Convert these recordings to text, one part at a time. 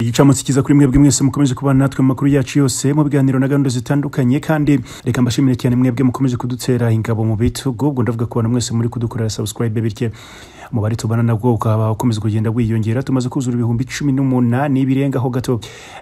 igicamunsi cyiza kuri mwebwe mwese mukomeje kubana natwe mu makuru yacu yose mu biganiro na gahunda zitandukanye kandi reka mbashimire cyane mwebwe mukomeje kudutera ingabo mu bitugu ubwo ndavuga ku bantu mwese muri kudukorera subscribe bityo umubare tubana nabwo ukaba ukomeza kugenda wiyongera tumaze kuzura ibihumbi cumi n'umunani birengaho gato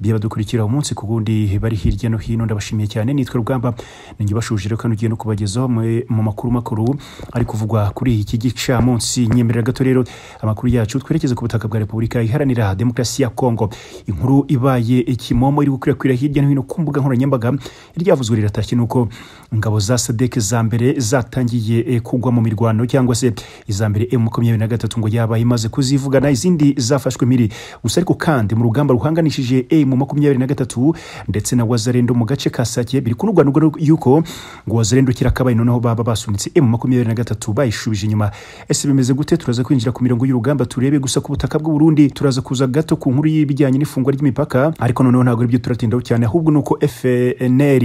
byabadukurikira umunsi ku wundi bari hirya no hino ndabashimiye cyane nitwa rugamba ninjye bashuje rero kandi ugiye no kubagezaho mu makuru makuru ari kuvugwa kuri iki gicamunsi nyemerera gato rero amakuru yacu twerekeze ku butaka bwa repubulika iharanira demokarasi ya kongo inkuru ibaye ikimomo iri gukwirakwira hirya no hino ku mbuga nkoranyambaga iryavuzwe riratashye nuko ingabo za sadek za mbere zatangiye eh, kugwa mu mirwano cyangwa se iza mbere eh, m makumyabiri makumyabiri na gatatu ngo yaba imaze kuzivugana izindi zafashwe mpiri gusa ariko kandi mu rugamba ruhanganishije emu makumyabiri na gatatu ndetse na wazarendo mu gace ka sake biri kunurwanirwa yuko ngo wazarendo kira kabaye noneho baba basunitse emu makumyabiri na gatatu bayishubije inyuma ese bimeze gute turaza kwinjira ku mirongo y'urugamba turebe gusa ku butaka bw'u Burundi turaza kuza gato ku nkuru y'ibijyanye n'ifungwa ry'imipaka ariko noneho ntabwo ari byo turatindaho cyane ahubwo ni uko FNL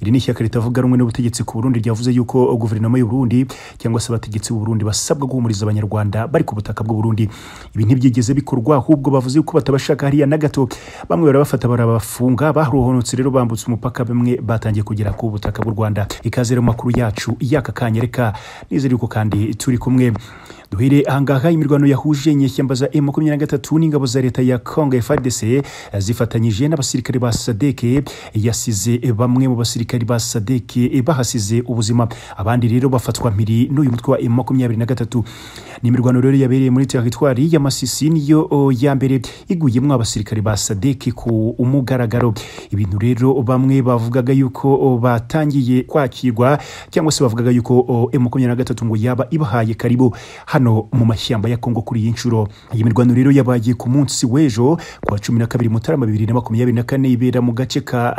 iri ni ishyaka ritavuga rumwe n'ubutegetsi ku Burundi ryavuze yuko guverinoma y'u Burundi cyangwa se abategetsi b'u Burundi basabwa guhumuriza abanyarwanda Rwanda bari ku butaka bw'u Burundi ibi ntibyigeze bikorwa ahubwo bavuze ko batabashaka hariya na gato bamwe barabafata barabafunga barohonotse rero bambutse umupaka bamwe batangiye kugera ku butaka bw'u Rwanda ikaze mu makuru yacu y'aka kanyereka nizere yuko kandi turi kumwe duhere ahangaha imirwano yahuje inyeshyamba za na gatatu n'ingabo za leta ya Congo FARDC zifatanyije n'abasirikare ba SADC yasize bamwe mu basirikare ba SADC bahasize ubuzima abandi rero bafatwa mpiri n'uyu mutwe wa na gatatu ni imirwano rero yabereye muri teritwari ya Masisi niyo ya mbere iguyemo abasirikare ba SADC ku umugaragaro ibintu rero bamwe bavugaga yuko batangiye kwakirwa cyangwa se bavugaga yuko na gatatu ngo yaba ibahaye karibu hano hano mu mashyamba ya Kongo kuri iyi nshuro iyi mirwano rero yabaye ku munsi w'ejo ku wa cumi na kabiri mutarama bibiri na makumyabiri na kane ibera mu gace ka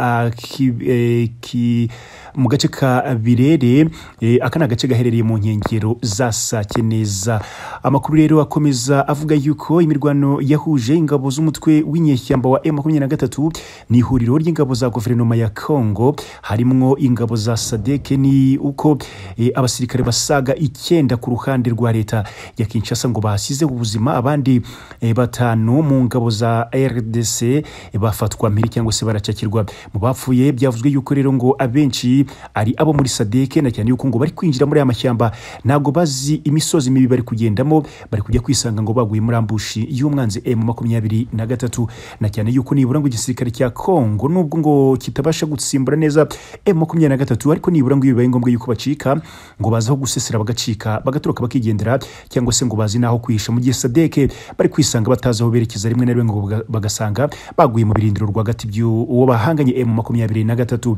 e, mu gace ka birere e, aka ni agace gaherereye mu nkengero za sake neza amakuru rero akomeza avuga yuko imirwano yahuje ingabo z'umutwe w'inyeshyamba wa m makumyabiri na gatatu ni ihuriro ry'ingabo za guverinoma ya kongo harimo ingabo za sadeke ni uko e, abasirikare basaga icyenda ku ruhande rwa leta ya kinshasa ngo bahasize ubuzima abandi eh, batanu mu ngabo za rdc eh, bafatwa mpiri cyangwa se baracakirwa mu bapfuye byavuzwe yuko rero ngo abenshi ari abo muri sadeke na cyane yuko ngo bari kwinjira muri aya mashyamba ntabwo bazi imisozi mibi bari kugendamo bari kujya kwisanga ngo baguye muri ambushi y'umwanzi emu makumyabiri na gatatu na cyane yuko nibura ngo igisirikare cya kongo nubwo ngo kitabasha gutsimbura neza emu makumyabiri na gatatu ariko nibura ngo iyo bibaye ngombwa yuko bacika ngo bazaho gusesera bagacika bagaturuka bakigendera cyangwa se ngo bazi n'aho kwihisha mu gihe sadeke bari kwisanga batazi aho berekeza rimwe na rimwe ngo bagasanga baguye mu birindiro rwagati by'uwo bahanganye emu makumyabiri na gatatu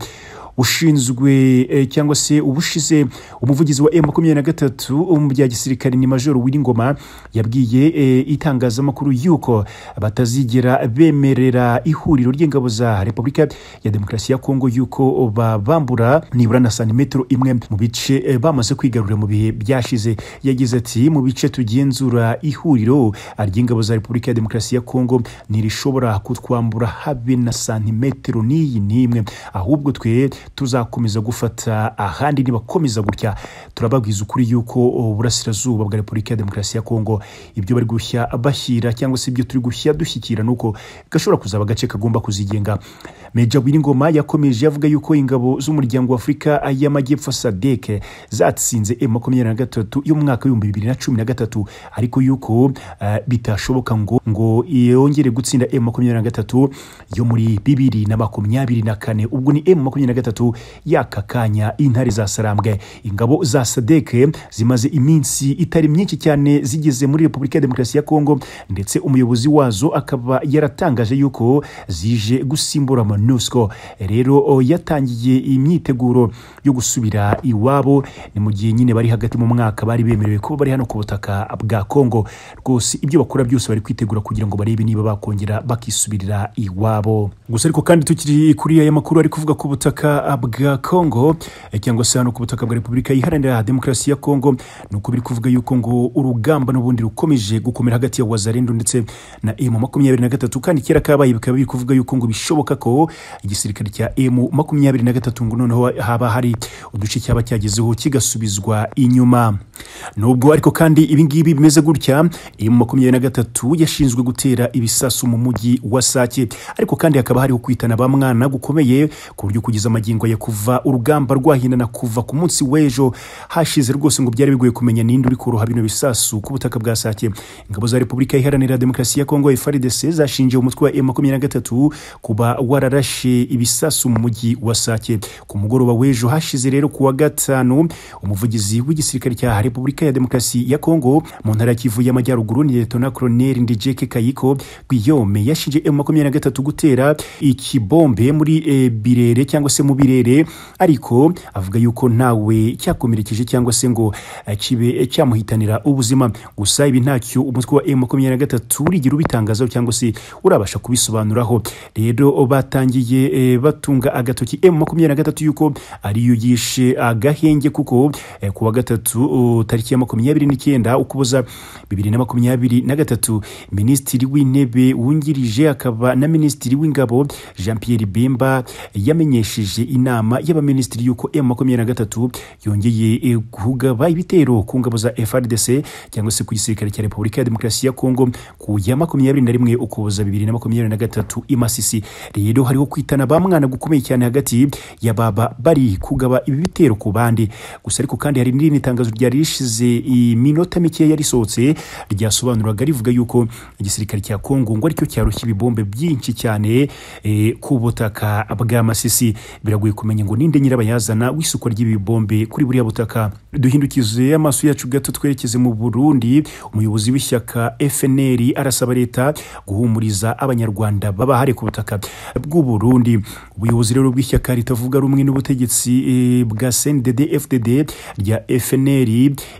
ushinzwe eh, cyangwa se ubushize umuvugizi wa emu makumyabiri na gatatu mu um, bya gisirikare ni majoro w'ingoma yabwiye eh, itangazamakuru yuko batazigera bemerera ihuriro ry'ingabo za repubulika ya demokarasi ya kongo yuko babambura nibura na santimetero imwe mu bice eh, bamaze kwigarurira mu bihe byashize yagize ati mu bice tugenzura ihuriro ry'ingabo za repubulika ya demokarasi ya kongo ntirishobora kutwambura habe na santimetero n'iyi n'imwe ahubwo twe tuzakomeza gufata ahandi nibakomeza gutya turababwiza ukuri yuko uburasirazuba bwa repubulika ya demokarasi ya kongo ibyo bari gushya bashyira cyangwa se ibyo turi gushya dushyikira ni uko gashobora kuzaba agace kagomba kuzigenga meja w'iringoma yakomeje avuga yuko ingabo z'umuryango w'afurika y'amajyepfo sadeke zatsinze e makumyabiri na gatatu y’umwaka mu w'ibihumbi bibiri na cumi na gatatu ariko yuko eh, bitashoboka ngo ngo yongere gutsinda emu makumyabiri na gatatu yo muri bibiri na makumyabiri na kane ubwo ni emu makumyabiri na gatatu y'aka kanya intare za sarambwe ingabo za sadeke zimaze iminsi itari myinshi cyane zigeze muri repubulika ya demokarasi ya kongo ndetse umuyobozi wazo akaba yaratangaje yuko zije gusimbura monusco rero yatangiye imyiteguro yo gusubira iwabo ni mu gihe nyine bari hagati mu mwaka bari bemerewe kuba bari hano ku butaka bwa Congo rwose ibyo bakora byose bari kwitegura kugira ngo barebe niba bakongera bakisubirira iwabo gusa ariko kandi tukiri kuri aya makuru ari kuvuga ku butaka bwa Congo eh, cyangwa se hano ku butaka bwa repubulika iharanira demokarasi ya Congo ni uko biri kuvuga yuko ngo urugamba n'ubundi rukomeje gukomera hagati ya wazarendo ndetse na emu makumyabiri na gatatu kandi kera kabaye bikaba biri kuvuga yuko ngo bishoboka ko igisirikare cya emu makumyabiri na gatatu ngo noneho haba hari uduce cyaba cyagezeho kigasubizwa inyuma nubwo ariko kandi ibingibi bimeze gutya emu makumyabiri na gatatu yashinzwe gutera ibisasu mu mujyi wa sake ariko kandi hakaba hariho kwitana ba mwana gukomeye ku buryo kugeza amagingo ya kuva urugamba rwahinana kuva ku munsi w'ejo hashize rwose ngo byari bigoye kumenya ninde uri kuroha bino bisasu ku butaka bwa sake ingabo za repubulika iharanira demokarasi ya kongo frdc zashinje umutwe wa emu makumyabiri na gatatu kuba warara yarashe ibisasu mu mujyi wa sake ku mugoroba w'ejo hashize rero ku wa gatanu umuvugizi w'igisirikare cya repubulika ya demokarasi ya kongo mu ntara ya kivu y'amajyaruguru ni letona koroneri ndijeke kayiko guillaume yashinje emu makumyabiri na gatatu gutera ikibombe muri e, birere cyangwa se mu birere ariko avuga yuko ntawe cyakomerekeje cyangwa se ngo e, kibe cyamuhitanira ubuzima gusa ibi ntacyo umutwe wa emu makumyabiri na gatatu urigera ubitangazaho cyangwa se urabasha kubisobanuraho rero batanye batangiye eh, batunga agatoki emu makumyabiri na gatatu y'uko ariyo yishe agahenge kuko eh, ku wa gatatu tariki ya makumyabiri n'icyenda ukuboza bibiri na makumyabiri na gatatu minisitiri w'intebe wungirije akaba na minisitiri w'ingabo jean Pierre bemba yamenyesheje inama y'abaminisitiri y'uko emu makumyabiri na gatatu yongeye eh, kugaba ibitero ku ngabo za FRDC cyangwa se ku gisirikare cya Repubulika ya Demokarasi ya Kongo ku ya makumyabiri na rimwe ukuboza bibiri na makumyabiri na gatatu i rero hari wo kwitana ba mwana gukomeye cyane hagati ya baba bari kugaba ibi bitero ku bandi gusa ariko kandi hari n'irindi tangazo ryari rishize iminota mike yari yarisohotse ryasobanuraga rivuga yuko igisirikare cya kongo ngo aricyo cyarushya ibibombe byinshi cyane eh, ku butaka bwa masisi biragoye kumenya ngo ninde nyirabayazana w'isukwa ry'ibi bombe kuri buriya butaka duhindukize amaso yacu gato twerekeze mu burundi umuyobozi w'ishyaka fnr arasaba leta guhumuriza abanyarwanda baba ku butaka bw'ubu Burundi ubuyobozi rero bw'ishyaka ritavuga rumwe n'ubutegetsi e, bwa sndd fdd rya fnr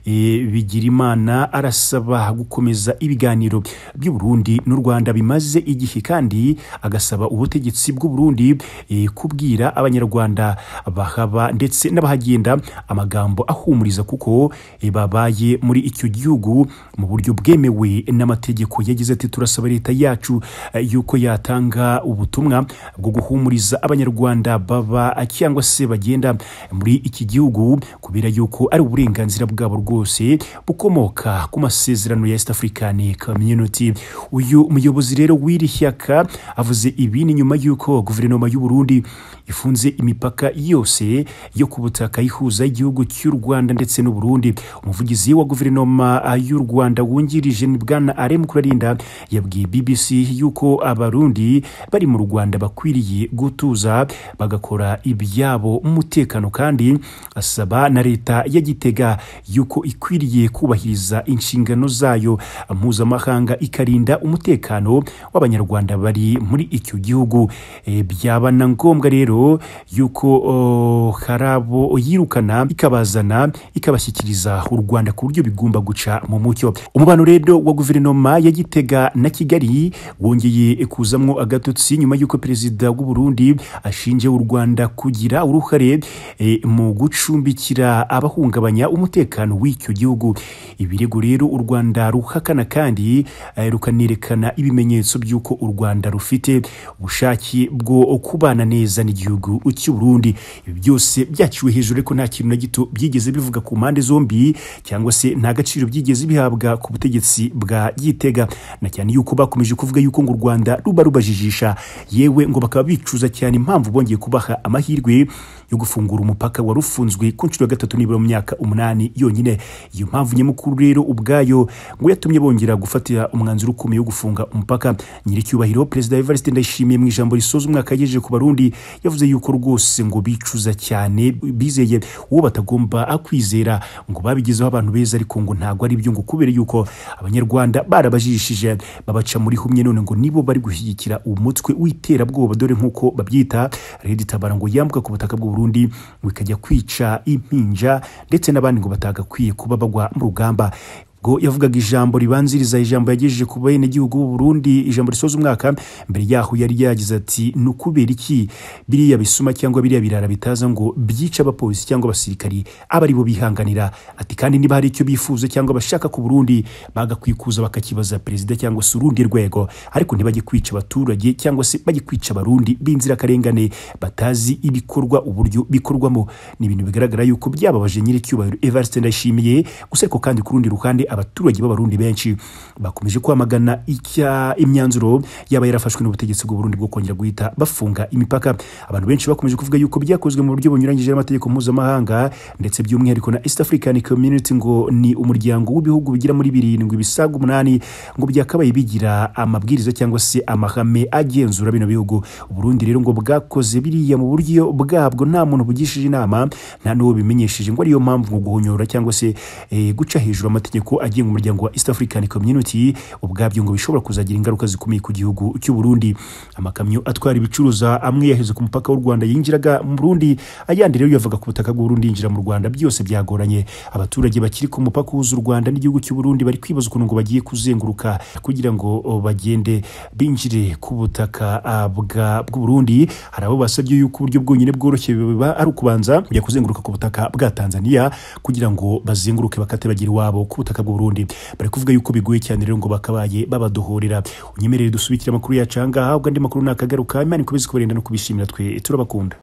e, bigirimana arasaba gukomeza ibiganiro by'u burundi n'u rwanda bimaze igihe kandi agasaba ubutegetsi bw'u burundi e, kubwira abanyarwanda bahaba ndetse n'abahagenda amagambo ahumuriza kuko e, babaye muri icyo gihugu mu buryo bwemewe n'amategeko yagize ati turasaba leta yacu e, yuko yatanga ubutumwa bwo guhumuriza abanyarwanda baba cyangwa se bagenda muri iki gihugu kubera yuko ari uburenganzira bwabo rwose bukomoka ku masezerano ya East African Community uyu muyobozi rero w'iri shyaka avuze ibi ni nyuma y'uko guverinoma y'u Burundi ifunze imipaka yose yo ku butaka ihuza igihugu cy'u rwanda ndetse n'u Burundi umuvugizi wa guverinoma y'u rwanda wungirije ni bwana aremu kurarinda yabwiye bbc yuko abarundi bari mu rwanda bakwiriye gutuza bagakora ibyabo umutekano kandi asaba na leta ya gitega yuko ikwiriye kubahiriza inshingano zayo mpuzamahanga ikarinda umutekano w'abanyarwanda bari muri icyo gihugu eh, byaba na ngombwa rero umumaro y'uko karabo yirukana ikabazana ikabashyikiriza u rwanda ku buryo bigomba guca mu mucyo umubano rero wa guverinoma ya gitega na kigali wongeye kuzamwo agatotsi nyuma y'uko perezida w'u Burundi ashinje u rwanda kugira uruhare e, mu gucumbikira abahungabanya umutekano w'icyo gihugu ibirego rero u rwanda ruhakana kandi e, rukanerekana ibimenyetso by'uko u rwanda rufite ubushake bwo kubana neza n'igihugu gihugu cy'u byose byaciwe hejuru ariko nta kintu na gito byigeze bivuga ku mpande zombi cyangwa se nta gaciro byigeze bihabwa ku butegetsi bwa yitega na cyane yuko bakomeje kuvuga yuko ngo u Rwanda ruba rubajijisha yewe ngo bakaba bicuza cyane impamvu bongeye kubaha amahirwe yo gufungura umupaka wari ufunzwe ku nshuro ya gatatu nibura mu myaka umunani yonyine iyo mpamvu nyamukuru rero ubwayo ngo yatumye bongera gufatira umwanzuro ukomeye wo gufunga umupaka nyiricyubahiro perezida Evariste Ndayishimiye mu ijambo risoza umwaka yagejeje ku barundi yavuze bivuze yuko rwose ngo bicuza cyane bizeye uwo batagomba akwizera ngo babigezeho abantu beza ariko ngo ntabwo ari byo ngo kubera yuko abanyarwanda barabajishije babaca muri humye none ngo nibo bari gushyigikira umutwe w'iterabwoba dore nk'uko babyita redi tabara ngo yambuka ku butaka bw'u Burundi ngo kwica impinja ndetse n'abandi ngo batagakwiye kuba bagwa mu rugamba ubwo yavugaga ijambo ribanziriza ijambo yagejeje ku bayenegihugu b'u Burundi ijambo risoza umwaka mbere yaho yari yagize ati ni ukubera iki biriya bisuma cyangwa biriya birara bitaza ngo byice abapolisi cyangwa abasirikari aba ari bihanganira ati kandi niba hari icyo bifuza cyangwa bashaka ku Burundi bagakwikuza bakakibaza perezida cyangwa se urundi rwego ariko ntibajye kwica abaturage cyangwa se bajye kwica abarundi b'inzirakarengane batazi ibikorwa uburyo bikorwamo ni ibintu bigaragara yuko byababaje nyiricyubahiro Evariste Ndayishimiye gusa ariko kandi ku rundi ruhande abaturage b'abarundi benshi bakomeje kwamagana icya imyanzuro yaba yarafashwe n'ubutegetsi bw'u bwo kongera guhita bafunga imipaka abantu benshi bakomeje kuvuga yuko byakozwe mu buryo bunyuranyije n'amategeko mpuzamahanga ndetse by'umwihariko na East African Community ngo ni umuryango w'ibihugu bigira muri birindwi bisaga umunani ngo byakabaye bigira amabwiriza cyangwa se amahame agenzura bino bihugu Burundi rero ngo bwakoze biriya mu buryo bwabwo nta muntu bugishije inama nta n'uwo bimenyesheje ngo ariyo mpamvu ngo guhonyora cyangwa se eh, guca hejuru amategeko ko agiye mu muryango wa East African Community ubwabyo ngo bishobora kuzagira ingaruka zikomeye ku gihugu cy'u Burundi amakamyo atwara ibicuruza amwe yaheze ku mupaka w'u Rwanda yinjiraga mu Burundi ayandi rero yavaga ku butaka bw'u Burundi yinjira mu Rwanda byose byagoranye abaturage bakiri ku mupaka uhuza u Rwanda n'igihugu cy'u Burundi bari kwibaza ukuntu ngo bagiye kuzenguruka kugira ngo bagende binjire ku butaka bw'u Burundi hari abo basabye yuko uburyo bwonyine bworoshye biba ari ukubanza kujya kuzenguruka ku butaka bwa Tanzania kugira ngo bazenguruke bakate bagira iwabo ku butaka cyangwa uburundi bari kuvuga yuko bigoye cyane rero ngo bakabaye babaduhurira unyemerere dusubikire amakuru yacu ahangaha ubwo andi makuru ni akagaruka imana ikubise kubarinda no kubishimira twe turabakunda